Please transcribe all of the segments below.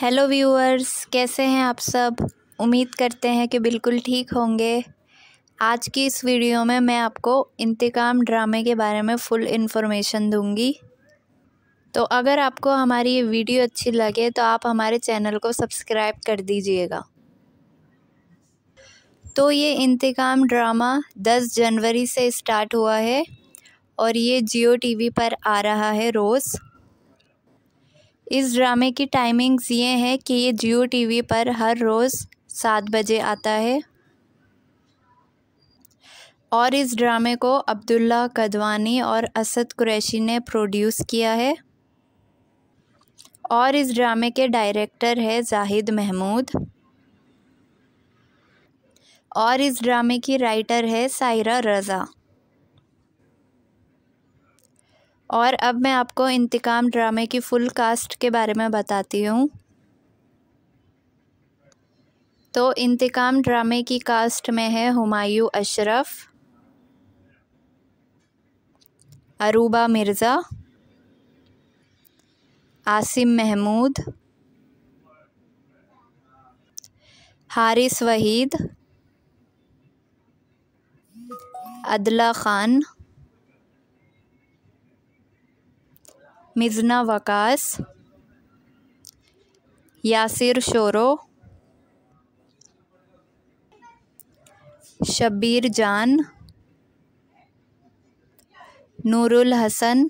hello viewers कैसे हैं आप सब उम्मीद करते हैं कि बिल्कुल ठीक होंगे आज की इस वीडियो में मैं आपको इंतकाम ड्रामे के बारे में फ़ुल इन्फॉर्मेशन दूंगी तो अगर आपको हमारी ये वीडियो अच्छी लगे तो आप हमारे चैनल को सब्सक्राइब कर दीजिएगा तो ये इंतकाम ड्रामा 10 जनवरी से स्टार्ट हुआ है और ये जियो टीवी पर आ रहा है रोज़ इस ड्रामे की टाइमिंग्स ये हैं कि ये जियो टीवी पर हर रोज़ सात बजे आता है और इस ड्रामे को अब्दुल्ला कदवानी और असद कुरैशी ने प्रोड्यूस किया है और इस ड्रामे के डायरेक्टर है जाहिद महमूद और इस ड्रामे की राइटर है सायरा रज़ा और अब मैं आपको इंतकाम ड्रामे की फुल कास्ट के बारे में बताती हूँ तो इंतकाम ड्रामे की कास्ट में है हुमायूं अशरफ अरूबा मिर्ज़ा आसिम महमूद हारिस वहीद अदला ख़ान मिजना वकास यासिर शोरो शब्बीर जान नूरुल हसन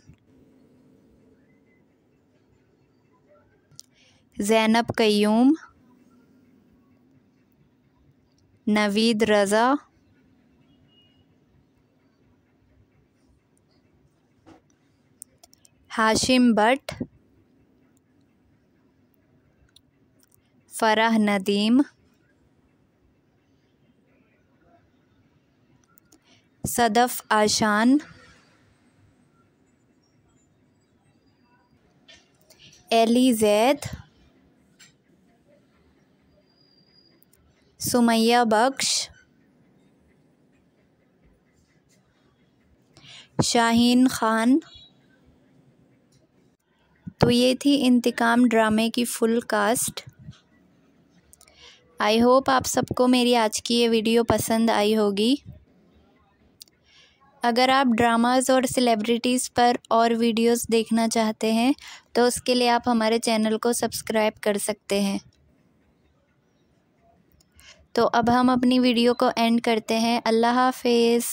ज़ैनब कयूम नवीद रज़ा हाशिम भट फ़राह नदीम सदफ़ आशान एली जैद सुमैया बख्श शाहीन खान तो ये थी इंतकाम ड्रामे की फुल कास्ट आई होप आप सबको मेरी आज की ये वीडियो पसंद आई होगी अगर आप ड्रामाज़ और सेलिब्रिटीज़ पर और वीडियोस देखना चाहते हैं तो उसके लिए आप हमारे चैनल को सब्सक्राइब कर सकते हैं तो अब हम अपनी वीडियो को एंड करते हैं अल्लाह हाफिज़